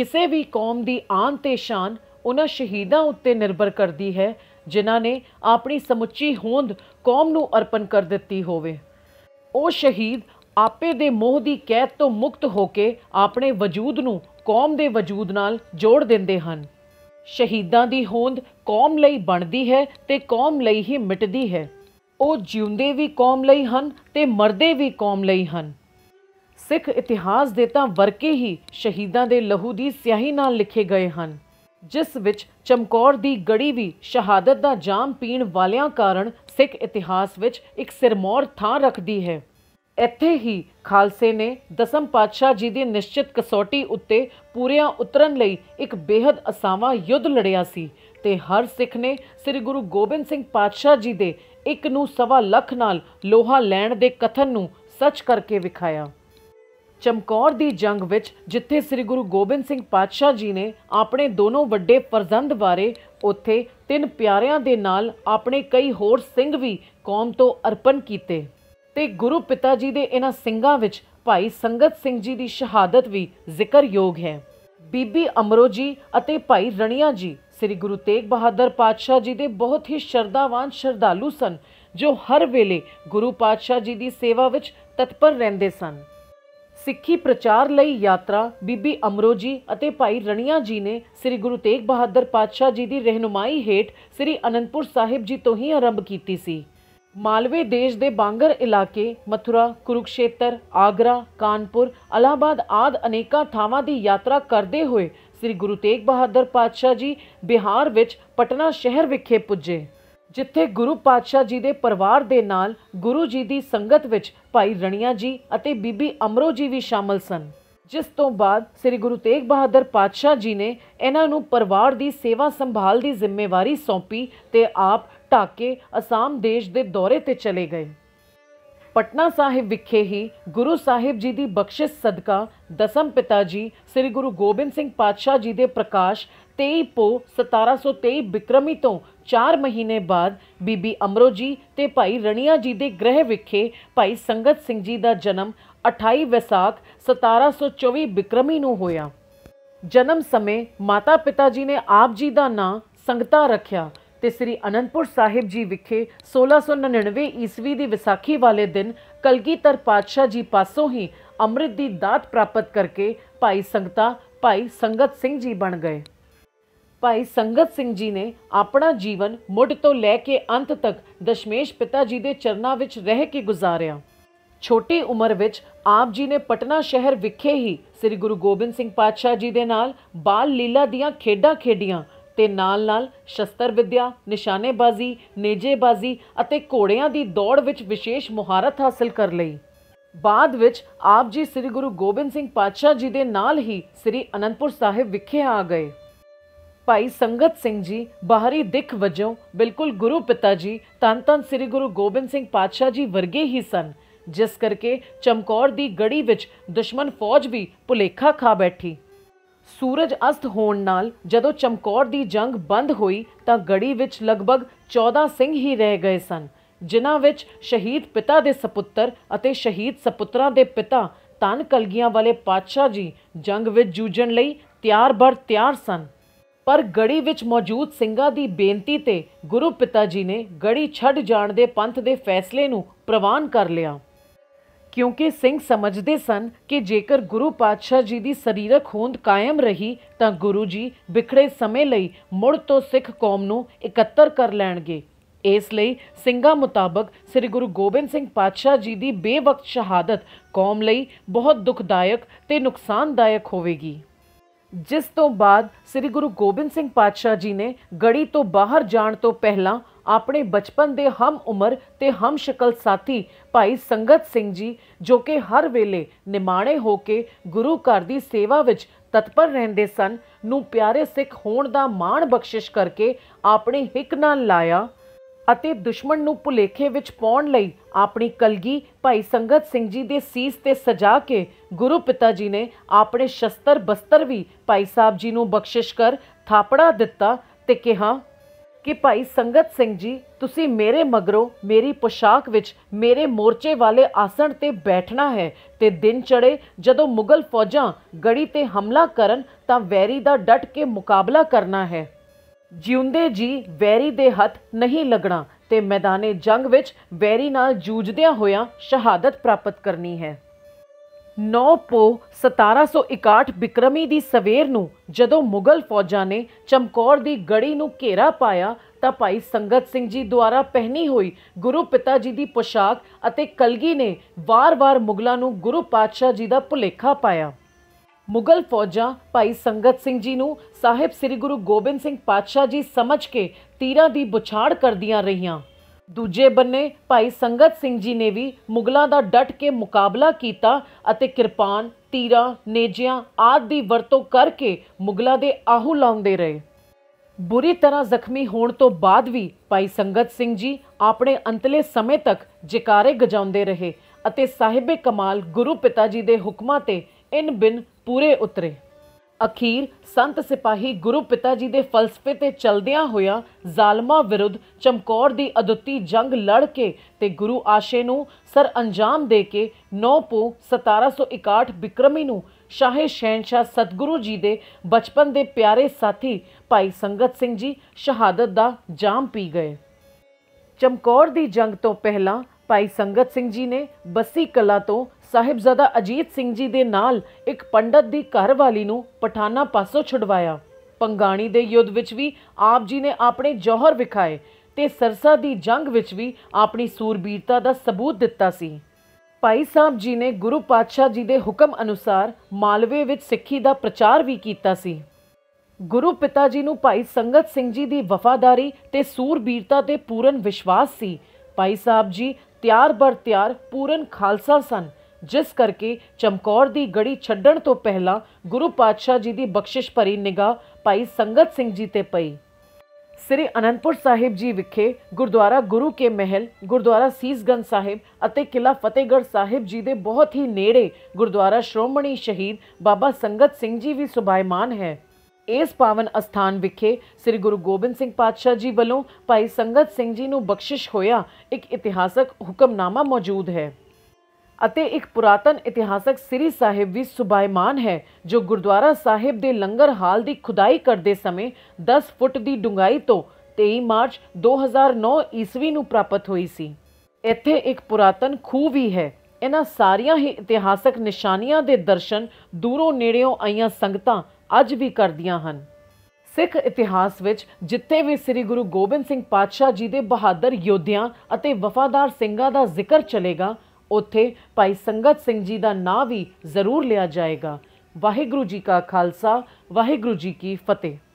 ਕਿਸੇ ਵੀ ਕੌਮ ਦੀ ਆਨ ਤੇ ਸ਼ਾਨ ਉਹਨਾਂ ਸ਼ਹੀਦਾਂ ਉੱਤੇ ਨਿਰਭਰ ਕਰਦੀ ਹੈ ਜਿਨ੍ਹਾਂ ਨੇ ਆਪਣੀ ਸਮੁੱਚੀ ਹੋਂਦ ਕੌਮ ਨੂੰ ਅਰਪਣ ਕਰ ਦਿੱਤੀ ਹੋਵੇ ਉਹ ਸ਼ਹੀਦ ਆਪੇ ਦੇ ਮੋਹ ਦੀ ਕੈਦ ਤੋਂ ਮੁਕਤ ਹੋ ਕੇ ਆਪਣੇ ਵਜੂਦ ਨੂੰ ਕੌਮ ਦੇ ਵਜੂਦ ਨਾਲ ਜੋੜ ਦਿੰਦੇ ਹਨ ਸ਼ਹੀਦਾਂ ਦੀ ਹੋਂਦ ਕੌਮ ਲਈ ਬਣਦੀ ਹੈ ਤੇ ਕੌਮ ਲਈ ਹੀ ਮਿਟਦੀ ਹੈ ਉਹ ਜਿਉਂਦੇ ਵੀ ਕੌਮ ਲਈ ਹਨ ਤੇ ਮਰਦੇ ਵੀ ਕੌਮ ਲਈ ਹਨ ਸਿੱਖ ਇਤਿਹਾਸ ਦੇ ਤਾਂ ਵਰਕੇ ਹੀ ਸ਼ਹੀਦਾਂ ਦੇ ਲਹੂ ਦੀ ਸਿਆਹੀ ਨਾਲ ਲਿਖੇ ਗਏ ਹਨ ਜਿਸ ਵਿੱਚ ਚਮਕੌਰ ਦੀ ਗੜੀ ਵੀ ਸ਼ਹਾਦਤ ਦਾ ਜਾਮ ਪੀਣ ਵਾਲਿਆਂ ਕਾਰਨ ਸਿੱਖ ਇਤਿਹਾਸ ਵਿੱਚ ਇੱਕ ਸਿਰਮੌਰ ਥਾਂ ਰੱਖਦੀ ਹੈ ਇੱਥੇ ਹੀ ਖਾਲਸੇ ਨੇ ਦਸਮ ਪਾਤਸ਼ਾਹ ਜੀ ਦੀ ਨਿਸ਼ਚਿਤ ਕਸੌਟੀ ਉੱਤੇ ਪੂਰਿਆਂ ਉਤਰਨ ਲਈ ਇੱਕ ਬੇहद ਅਸਾਵਾ ਯੁੱਧ ਲੜਿਆ ਸੀ ਤੇ ਹਰ ਸਿੱਖ ਨੇ ਸ੍ਰੀ ਗੁਰੂ ਗੋਬਿੰਦ ਸਿੰਘ ਪਾਤਸ਼ਾਹ ਜੀ ਦੇ ਇੱਕ ਨੂੰ ਸਵਾ ਲੱਖ ਨਾਲ ਲੋਹਾ ਲੈਣ ਦੇ ਕਥਨ ਨੂੰ ਸੱਚ ਕਰਕੇ ਵਿਖਾਇਆ ਚਮਕੌਰ ਦੀ ਜੰਗ ਵਿੱਚ ਜਿੱਥੇ ਸ੍ਰੀ ਗੁਰੂ ਗੋਬਿੰਦ ਸਿੰਘ ਪਾਤਸ਼ਾਹ ਜੀ ਨੇ ਆਪਣੇ ਦੋਨੋਂ ਵੱਡੇ ਫਰਜ਼ੰਦ ਬਾਰੇ ਉੱਥੇ ਤਿੰਨ ਪਿਆਰਿਆਂ ਦੇ ਨਾਲ ਆਪਣੇ ਕਈ ਹੋਰ ਸਿੰਘ ਵੀ ਕੌਮ ਤੋਂ ਅਰਪਣ ਕੀਤੇ ਤੇ ਗੁਰੂ ਪਿਤਾ ਜੀ ਦੇ ਇਹਨਾਂ ਸਿੰਘਾਂ ਵਿੱਚ ਭਾਈ ਸੰਗਤ ਸਿੰਘ ਜੀ ਦੀ ਸ਼ਹਾਦਤ ਵੀ ਜ਼ਿਕਰਯੋਗ ਹੈ ਬੀਬੀ ਅਮਰੋ ਜੀ ਅਤੇ ਭਾਈ ਰਣੀਆਂ ਜੀ ਸ੍ਰੀ ਗੁਰੂ ਤੇਗ ਬਹਾਦਰ ਪਾਤਸ਼ਾਹ ਜੀ ਦੇ ਬਹੁਤ ਹੀ ਸ਼ਰਧਾਵਾਨ ਸ਼ਰਧਾਲੂ ਸਨ ਜੋ ਹਰ ਵੇਲੇ ਗੁਰੂ ਪਾਤਸ਼ਾਹ ਜੀ ਦੀ ਸੇਵਾ ਵਿੱਚ ਤਤਪਰ ਰਹਿੰਦੇ ਸਨ ਸਿੱਖੀ ਪ੍ਰਚਾਰ ਲਈ ਯਾਤਰਾ ਬੀਬੀ ਅਮਰੋ ਜੀ ਅਤੇ ਭਾਈ ਰਣੀਆ ਜੀ ਨੇ ਸ੍ਰੀ ਗੁਰੂ ਤੇਗ ਬਹਾਦਰ ਪਾਤਸ਼ਾਹ ਜੀ ਦੀ ਰਹਿਨਮਾਈ ਹੇਠ ਸ੍ਰੀ ਅਨੰਦਪੁਰ ਸਾਹਿਬ ਜੀ ਤੋਂ ਹੀ ਆਰੰਭ ਕੀਤੀ ਸੀ ਮਾਲਵੇ ਦੇਸ਼ ਦੇ ਬਾਂਗਰ ਇਲਾਕੇ ਮਥੁਰਾ ਕੁਰੂਕਸ਼ੇਤਰ ਆਗਰਾ ਕਾਨਪੁਰ ਅਲਾਹਾਬਾਦ ਆਦ ਅਨੇਕਾਂ ਥਾਵਾਂ ਦੀ ਯਾਤਰਾ ਕਰਦੇ ਹੋਏ ਸ੍ਰੀ ਗੁਰੂ ਤੇਗ ਬਹਾਦਰ ਪਾਤਸ਼ਾਹ ਜੀ ਬਿਹਾਰ ਵਿੱਚ ਪਟਨਾ ਸ਼ਹਿਰ ਵਿਖੇ ਪੁੱਜੇ ਜਿੱਥੇ ਗੁਰੂ ਪਾਤਸ਼ਾਹ ਜੀ ਦੇ ਪਰਿਵਾਰ ਦੇ ਨਾਲ ਗੁਰੂ ਜੀ ਦੀ ਸੰਗਤ ਵਿੱਚ ਭਾਈ ਰਣੀਆ ਜੀ ਅਤੇ ਬੀਬੀ ਅਮਰੋ ਜੀ ਵੀ ਸ਼ਾਮਲ ਸਨ ਜਿਸ ਤੋਂ ਬਾਅਦ ਸ੍ਰੀ ਗੁਰੂ ਤੇਗ ਬਹਾਦਰ ਪਾਤਸ਼ਾਹ ਜੀ ਨੇ ਇਹਨਾਂ ਨੂੰ ਪਰਿਵਾਰ ਦੀ ਸੇਵਾ ਸੰਭਾਲ ਦੀ ਜ਼ਿੰਮੇਵਾਰੀ ਸੌਂਪੀ ਤੇ ਆਪ ਢਾਕੇ ਅਸਾਮ ਦੇਸ਼ ਦੇ ਦੌਰੇ ਤੇ ਚਲੇ ਗਏ ਪਟਨਾ ਸਾਹਿਬ ਵਿਖੇ ਹੀ ਗੁਰੂ ਸਾਹਿਬ ਜੀ ਦੀ ਬਖਸ਼ਿਸ਼ ਸਦਕਾ ਦਸਮ ਪਿਤਾ ਜੀ ਸ੍ਰੀ ਗੁਰੂ ਗੋਬਿੰਦ ਸਿੰਘ ਪਾਤਸ਼ਾਹ ਜੀ ਦੇ ਪ੍ਰਕਾਸ਼ 23 ਪੋ 1723 ਬਿਕਰਮੀ ਤੋਂ 4 ਮਹੀਨੇ ਬਾਅਦ ਬੀਬੀ ਅਮਰੋ ਜੀ ਤੇ ਭਾਈ ਰਣੀਆ ਜੀ ਦੇ ਗ੍ਰਹਿ ਵਿਖੇ ਭਾਈ ਸੰਗਤ ਸਿੰਘ ਜੀ ਦਾ ਜਨਮ 28 ਵਿਸਾਖ 1724 ਬਿਕਰਮੀ ਨੂੰ ਹੋਇਆ ਜਨਮ ਸਮੇਂ ਮਾਤਾ ਪਿਤਾ ਜੀ ਨੇ ਆਪ ਜੀ ਦਾ ਨਾਂ ਸੰਗਤਾ ਰੱਖਿਆ ਤੇ ਸ੍ਰੀ ਅਨੰਦਪੁਰ ਸਾਹਿਬ ਜੀ ਵਿਖੇ 1699 ਈਸਵੀ ਦੀ ਵਿਸਾਖੀ ਵਾਲੇ ਦਿਨ ਕਲਗੀਧਰ ਪਾਤਸ਼ਾਹ ਜੀ ਪਾਸੋਂ ਹੀ ਅੰਮ੍ਰਿਤ ਦੀ ਦਾਤ ਪ੍ਰਾਪਤ ਕਰਕੇ ਭਾਈ ਸੰਗਤਾ ਭਾਈ ਸੰਗਤ ਸਿੰਘ ਜੀ ਬਣ ਗਏ ਭਾਈ ਸੰਗਤ ਸਿੰਘ ਜੀ ਨੇ ਆਪਣਾ ਜੀਵਨ ਮੁੱਢ ਤੋਂ ਲੈ ਕੇ ਅੰਤ ਤੱਕ ਦਸ਼ਮੇਸ਼ ਪਿਤਾ ਜੀ ਦੇ ਚਰਨਾਂ ਵਿੱਚ ਰਹਿ ਕੇ ਗੁਜ਼ਾਰਿਆ ਛੋਟੀ ਉਮਰ ਵਿੱਚ ਆਪ ਜੀ ਨੇ ਪਟਨਾ ਸ਼ਹਿਰ ਵਿਖੇ ਹੀ ਸ੍ਰੀ ਗੁਰੂ ਗੋਬਿੰਦ ਸਿੰਘ ਪਾਤਸ਼ਾਹ ਜੀ ਦੇ ਨਾਲ ਬਾਲ ਲੀਲਾ ਦੀਆਂ ਖੇਡਾਂ ਖੇਡੀਆਂ ਤੇ ਨਾਲ-ਨਾਲ ਸ਼ਸਤਰ ਵਿਦਿਆ, ਨਿਸ਼ਾਨੇਬਾਜ਼ੀ, ਨੇਜੇਬਾਜ਼ੀ ਅਤੇ ਘੋੜਿਆਂ ਦੀ ਦੌੜ ਵਿੱਚ ਵਿਸ਼ੇਸ਼ ਮੁਹਾਰਤ ਹਾਸਲ ਕਰ ਲਈ। ਬਾਅਦ ਵਿੱਚ ਆਪ ਜੀ ਸ੍ਰੀ ਗੁਰੂ ਗੋਬਿੰਦ ਸਿੰਘ ਪਾਤਸ਼ਾਹ ਜੀ ਦੇ ਨਾਲ ਹੀ ਸ੍ਰੀ ਅਨੰਦਪੁਰ ਸਾਹਿਬ ਵਿਖੇ ਆ ਗਏ। ਭਾਈ ਸੰਗਤ ਸਿੰਘ ਜੀ ਬਾਹਰੀ ਦਿੱਖ ਵਜੋਂ ਬਿਲਕੁਲ ਗੁਰੂ ਪਿਤਾ ਜੀ ਤਨ ਤਨ ਸ੍ਰੀ ਗੁਰੂ ਗੋਬਿੰਦ ਸਿੰਘ ਪਾਤਸ਼ਾਹ ਜੀ ਵਰਗੇ ਹੀ ਸਨ ਜਿਸ ਕਰਕੇ ਚਮਕੌਰ ਦੀ ਗੜੀ ਵਿੱਚ ਦੁਸ਼ਮਣ ਫੌਜ ਵੀ ਭੁਲੇਖਾ ਖਾ ਬੈਠੀ ਸੂਰਜ ਅਸਤ ਹੋਣ ਨਾਲ ਜਦੋਂ ਚਮਕੌਰ ਦੀ ਜੰਗ ਬੰਦ ਹੋਈ ਤਾਂ ਗੜੀ ਵਿੱਚ ਲਗਭਗ 14 ਸਿੰਘ ਹੀ ਰਹਿ ਗਏ ਸਨ ਜਿਨ੍ਹਾਂ ਵਿੱਚ ਸ਼ਹੀਦ ਪਿਤਾ ਦੇ ਸੁਪੁੱਤਰ ਅਤੇ ਸ਼ਹੀਦ ਸੁਪੁੱਤਰਾਂ ਦੇ ਪਿਤਾ ਤਨ ਕਲਗੀਆਂ ਵਾਲੇ ਪਾਤਸ਼ਾਹ ਜੀ ਜੰਗ ਵਿੱਚ ਜੂਝਣ ਲਈ ਤਿਆਰ ਬਰ ਤਿਆਰ ਸਨ ਪਰ ਗੜੀ ਵਿੱਚ ਮੌਜੂਦ ਸਿੰਘਾਂ ਦੀ ਬੇਨਤੀ ਤੇ ਗੁਰੂ ਪਿਤਾ ਜੀ ਨੇ ਗੜੀ ਛੱਡ ਜਾਣ ਦੇ ਪੰਥ ਦੇ ਫੈਸਲੇ ਨੂੰ ਪ੍ਰਵਾਨ ਕਰ ਲਿਆ ਕਿਉਂਕਿ ਸਿੰਘ ਸਮਝਦੇ ਸਨ ਕਿ ਜੇਕਰ ਗੁਰੂ ਪਾਤਸ਼ਾਹ ਜੀ ਦੀ ਸਰੀਰਕ ਹੋਂਦ ਕਾਇਮ ਰਹੀ ਤਾਂ ਗੁਰੂ ਜੀ ਵਿਖੜੇ ਸਮੇਂ ਲਈ ਮੁੜ ਤੋਂ ਸਿੱਖ ਕੌਮ ਨੂੰ ਇਕੱਤਰ ਕਰ ਲੈਣਗੇ ਇਸ ਲਈ ਸਿੰਘਾਂ ਮੁਤਾਬਕ ਸ੍ਰੀ ਗੁਰੂ ਗੋਬਿੰਦ ਸਿੰਘ ਪਾਤਸ਼ਾਹ ਜੀ ਦੀ ਬੇਵਕਤ ਸ਼ਹਾਦਤ ਕੌਮ ਲਈ ਬਹੁਤ ਦੁਖਦਾਇਕ ਤੇ ਨੁਕਸਾਨਦਾਇਕ ਹੋਵੇਗੀ ਜਿਸ ਤੋਂ ਬਾਅਦ ਸ੍ਰੀ ਗੁਰੂ ਗੋਬਿੰਦ ਸਿੰਘ ਪਾਤਸ਼ਾਹ ਜੀ ਨੇ ਗੜੀ ਤੋਂ ਬਾਹਰ ਜਾਣ ਤੋਂ ਪਹਿਲਾਂ ਆਪਣੇ ਬਚਪਨ ਦੇ ਹਮ ਉਮਰ ਤੇ ਹਮ ਸ਼ਕਲ ਸਾਥੀ ਭਾਈ ਸੰਗਤ ਸਿੰਘ ਜੀ ਜੋ ਕਿ ਹਰ ਵੇਲੇ ਨਿਮਾਣੇ ਹੋ ਕੇ ਗੁਰੂ ਘਰ ਦੀ ਸੇਵਾ ਵਿੱਚ ਤਤਪਰ ਰਹਿੰਦੇ ਸਨ ਨੂੰ ਪਿਆਰੇ ਸਿੱਖ ਹੋਣ ਦਾ ਮਾਣ ਬਖਸ਼ਿਸ਼ ਕਰਕੇ ਆਪਣੇ ਹਿੱਕ ਨਾਲ ਲਾਇਆ ਅਤੇ ਦੁਸ਼ਮਣ ਨੂੰ ਭੁਲੇਖੇ ਵਿੱਚ ਪਾਉਣ ਲਈ ਆਪਣੀ ਕਲਗੀ ਭਾਈ ਸੰਗਤ ਸਿੰਘ ਜੀ ਦੇ ਸੀਸ ਤੇ ਸਜਾ ਕੇ ਗੁਰੂ ਪਿਤਾ ਜੀ ਨੇ ਆਪਣੇ ਸ਼ਸਤਰ ਬਸਤਰ ਵੀ ਭਾਈ ਸਾਹਿਬ ਜੀ ਨੂੰ ਬਖਸ਼ਿਸ਼ ਕਰ ਥਾਪੜਾ ਦਿੱਤਾ ਤੇ ਕਿਹਾ ਕਿ ਭਾਈ ਸੰਗਤ ਸਿੰਘ ਜੀ ਤੁਸੀਂ ਮੇਰੇ ਮਗਰੋਂ ਮੇਰੀ ਪੋਸ਼ਾਕ ਵਿੱਚ ਮੇਰੇ ਮੋਰਚੇ ਵਾਲੇ ਆਸਣ ਤੇ ਬੈਠਣਾ ਹੈ ਤੇ ਦਿਨ ਚੜੇ ਜਦੋਂ ਮੁਗਲ ਫੌਜਾਂ ਗੜੀ ਤੇ ਹਮਲਾ ਕਰਨ ਤਾਂ ਵੈਰੀ ਦਾ ਡਟ ਕੇ ਮੁਕਾਬਲਾ ਕਰਨਾ ਹੈ ਜਿਉਂਦੇ ਜੀ ਵੈਰੀ ਦੇ ਹੱਥ ਨਹੀਂ ਲੱਗਣਾ ਤੇ ਮੈਦਾਨੇ ਜੰਗ ਵਿੱਚ ਵੈਰੀ ਨਾਲ ਜੂਝਦਿਆਂ ਹੋਇਆਂ ਸ਼ਹਾਦਤ ਪ੍ਰਾਪਤ ਕਰਨੀ ਹੈ 9 ਪੋ 1761 ਬਿਕਰਮੀ ਦੀ ਸਵੇਰ ਨੂੰ ਜਦੋਂ ਮੁਗਲ ਫੌਜਾਂ ਨੇ ਚਮਕੌਰ ਦੀ ਗੜੀ ਨੂੰ ਘੇਰਾ ਪਾਇਆ ਤਾਂ ਭਾਈ ਸੰਗਤ ਸਿੰਘ ਜੀ ਦੁਆਰਾ ਪਹਿਨੀ ਹੋਈ ਗੁਰੂ ਪਿਤਾ ਜੀ ਦੀ ਪੋਸ਼ਾਕ ਅਤੇ ਕਲਗੀ ਨੇ ਵਾਰ-ਵਾਰ ਮੁਗਲਾਂ ਨੂੰ ਗੁਰੂ ਪਾਤਸ਼ਾਹ ਜੀ ਦਾ ਭੁਲੇਖਾ ਪਾਇਆ ਮੁਗਲ ਫੌਜਾਂ ਭਾਈ ਸੰਗਤ ਸਿੰਘ ਜੀ ਨੂੰ ਸਾਹਿਬ ਸ੍ਰੀ ਗੁਰੂ ਗੋਬਿੰਦ ਸਿੰਘ ਪਾਤਸ਼ਾਹ ਜੀ ਸਮਝ ਕੇ ਤੀਰਾਂ ਦੀ ਬੁਛਾੜ ਕਰਦੀਆਂ ਰਹੀਆਂ ਦੂਜੇ ਬੰਨੇ ਭਾਈ ਸੰਗਤ ਸਿੰਘ ਜੀ ਨੇ ਵੀ ਮੁਗਲਾਂ ਦਾ ਡਟ ਕੇ ਮੁਕਾਬਲਾ ਕੀਤਾ ਅਤੇ ਕਿਰਪਾਨ ਤੀਰਾਂ ਨੇਜਿਆਂ ਆਦਿ ਦੀ ਵਰਤੋਂ ਕਰਕੇ ਮੁਗਲਾਂ ਦੇ ਆਹੂ ਲਾਉਂਦੇ ਰਹੇ ਬੁਰੀ ਤਰ੍ਹਾਂ ਜ਼ਖਮੀ ਹੋਣ ਤੋਂ ਬਾਅਦ ਵੀ ਭਾਈ ਸੰਗਤ ਸਿੰਘ ਜੀ ਆਪਣੇ ਅੰਤਲੇ ਸਮੇਂ ਤੱਕ ਜਿਕਾਰੇ ਗਜਾਉਂਦੇ ਰਹੇ ਅਤੇ ਸਾਹਿਬੇ ਕਮਾਲ ਗੁਰੂ ਪਿਤਾ ਜੀ ਦੇ ਹੁਕਮਾਂ ਤੇ ਇਨ ਬਿਨ ਪੂਰੇ ਉਤਰੇ ਅਖੀਰ ਸੰਤ ਸਿਪਾਹੀ ਗੁਰੂ ਪਿਤਾ ਜੀ ਦੇ ਫਲਸਫੇ ਤੇ ਚਲਦਿਆਂ ਹੋਇਆ ਜ਼ਾਲਮਾਂ ਵਿਰੁੱਧ ਚਮਕੌਰ ਦੀ ਅਦੁੱਤੀ ਜੰਗ ਲੜ ਕੇ ਤੇ ਗੁਰੂ ਆਸ਼ੇ ਨੂੰ ਸਰ ਅੰਜਾਮ ਦੇ ਕੇ 9 ਪੂ 1761 ਬਿਕਰਮੀ ਨੂੰ ਸ਼ਾਹੇ ਸ਼ਹਿਨशाह ਸਤਗੁਰੂ ਜੀ ਦੇ ਬਚਪਨ ਦੇ ਪਿਆਰੇ ਸਾਥੀ ਭਾਈ ਸੰਗਤ ਸਿੰਘ ਜੀ ਸ਼ਹਾਦਤ ਦਾ ਜਾਮ ਪੀ ਗਏ ਚਮਕੌਰ ਦੀ ਜੰਗ ਤੋਂ ਪਹਿਲਾਂ ਭਾਈ ਸੰਗਤ ਸਿੰਘ ਜੀ ਨੇ ਬੱਸੀ ਕਲਾ ਤੋਂ ਸਾਹਿਬਜ਼ਾਦਾ ਅਜੀਤ ਸਿੰਘ ਜੀ ਦੇ ਨਾਲ ਇੱਕ ਪੰਡਤ ਦੀ ਘਰਵਾਲੀ ਨੂੰ ਪਠਾਨਾ ਪਾਸੋਂ ਛੁਡਵਾਇਆ ਪੰਗਾਣੀ ਦੇ ਯੁੱਧ ਵਿੱਚ ਵੀ ਆਪ ਜੀ ਨੇ ਆਪਣੇ ਜੋਹਰ ਵਿਖਾਏ ਤੇ ਸਰਸਾ ਦੀ ਜੰਗ ਵਿੱਚ ਵੀ ਆਪਣੀ ਸੂਰਬੀਰਤਾ ਦਾ ਸਬੂਤ ਦਿੱਤਾ ਸੀ ਭਾਈ ਸਾਹਿਬ ਜੀ ਨੇ ਗੁਰੂ ਪਾਤਸ਼ਾਹ ਜੀ ਦੇ ਹੁਕਮ ਅਨੁਸਾਰ ਮਾਲਵੇ ਵਿੱਚ ਸਿੱਖੀ ਦਾ ਪ੍ਰਚਾਰ ਵੀ ਕੀਤਾ ਸੀ ਗੁਰੂ ਪਿਤਾ ਜੀ ਨੂੰ ਭਾਈ ਸੰਗਤ ਸਿੰਘ ਜੀ ਦੀ ਵਫਾਦਾਰੀ ਤੇ ਸੂਰਬੀਰਤਾ ਤੇ ਪੂਰਨ ਵਿਸ਼ਵਾਸ ਸੀ ਭਾਈ ਸਾਹਿਬ ਜੀ ਤਿਆਰ ਬਰ ਤਿਆਰ ਪੂਰਨ ਖਾਲਸਾ ਸਨ ਜਿਸ ਕਰਕੇ ਚਮਕੌਰ ਦੀ ਗੜੀ ਛੱਡਣ ਤੋਂ ਪਹਿਲਾਂ ਗੁਰੂ ਪਾਤਸ਼ਾਹ ਜੀ ਦੀ ਬਖਸ਼ਿਸ਼ ਭਰੀ ਨਿਗਾਹ ਭਾਈ ਸੰਗਤ ਸਿੰਘ ਜੀ ਤੇ ਪਈ ਸ੍ਰੀ ਅਨੰਦਪੁਰ ਸਾਹਿਬ ਜੀ ਵਿਖੇ ਗੁਰਦੁਆਰਾ ਗੁਰੂ ਕੇ ਮਹਿਲ ਗੁਰਦੁਆਰਾ ਸੀਸਗੰਜ ਸਾਹਿਬ ਅਤੇ ਕਿਲਾ ਫਤਿਹਗੜ੍ਹ ਸਾਹਿਬ ਜੀ ਦੇ ਬਹੁਤ ਹੀ ਨੇੜੇ ਗੁਰਦੁਆਰਾ ਸ਼੍ਰੋਮਣੀ ਸ਼ਹੀਦ ਬਾਬਾ ਸੰਗਤ ਸਿੰਘ ਜੀ ਵੀ ਸੁਭਾਇਮਾਨ ਹੈ ਇਸ ਪਾਵਨ ਅਸਥਾਨ ਵਿਖੇ ਸ੍ਰੀ ਗੁਰੂ ਗੋਬਿੰਦ ਸਿੰਘ ਪਾਤਸ਼ਾਹ ਜੀ ਵੱਲੋਂ ਭਾਈ ਸੰਗਤ ਸਿੰਘ ਜੀ ਨੂੰ ਬਖਸ਼ਿਸ਼ ਹੋਇਆ ਇੱਕ ਇਤਿਹਾਸਕ ਹੁਕਮਨਾਮਾ ਮੌਜੂਦ ਹੈ ਅਤੇ ਇੱਕ ਪੁਰਾਤਨ ਇਤਿਹਾਸਕ ਸ੍ਰੀ ਸਾਹਿਬ ਵੀ ਸੁਭਾਇਮਾਨ ਹੈ ਜੋ ਗੁਰਦੁਆਰਾ ਸਾਹਿਬ ਦੇ ਲੰਗਰ ਹਾਲ ਦੀ ਖੁਦਾਈ ਕਰਦੇ ਸਮੇਂ 10 ਫੁੱਟ ਦੀ ਡੂੰਘਾਈ ਤੋਂ 23 ਮਾਰਚ 2009 ਈਸਵੀ ਨੂੰ ਪ੍ਰਾਪਤ ਹੋਈ ਸੀ ਇੱਥੇ ਇੱਕ ਪੁਰਾਤਨ ਖੂਹ ਵੀ ਹੈ ਇਹਨਾਂ ਸਾਰੀਆਂ ਹੀ ਇਤਿਹਾਸਕ ਨਿਸ਼ਾਨੀਆਂ ਦੇ ਦਰਸ਼ਨ ਦੂਰੋਂ ਨੇੜਿਓਂ ਆਈਆਂ ਸੰਗਤਾਂ ਅੱਜ ਵੀ ਕਰਦੀਆਂ ਹਨ ਸਿੱਖ ਇਤਿਹਾਸ ਵਿੱਚ ਜਿੱਥੇ ਵੀ ਸ੍ਰੀ ਗੁਰੂ ਗੋਬਿੰਦ ਸਿੰਘ ਪਾਤਸ਼ਾਹ ਜੀ ਦੇ ਬਹਾਦਰ ਯੋਧਿਆਂ ਅਤੇ ਵਫਾਦਾਰ ਸਿੰਘਾਂ ਦਾ ਜ਼ਿਕਰ ਚਲੇਗਾ ਉੱਥੇ ਭਾਈ ਸੰਗਤ ਸਿੰਘ ਜੀ ਦਾ ਨਾਂ ਵੀ ਜ਼ਰੂਰ ਲਿਆ ਜਾਏਗਾ ਵਾਹਿਗੁਰੂ ਜੀ ਕਾ ਖਾਲਸਾ ਵਾਹਿਗੁਰੂ ਜੀ ਕੀ ਫਤਿਹ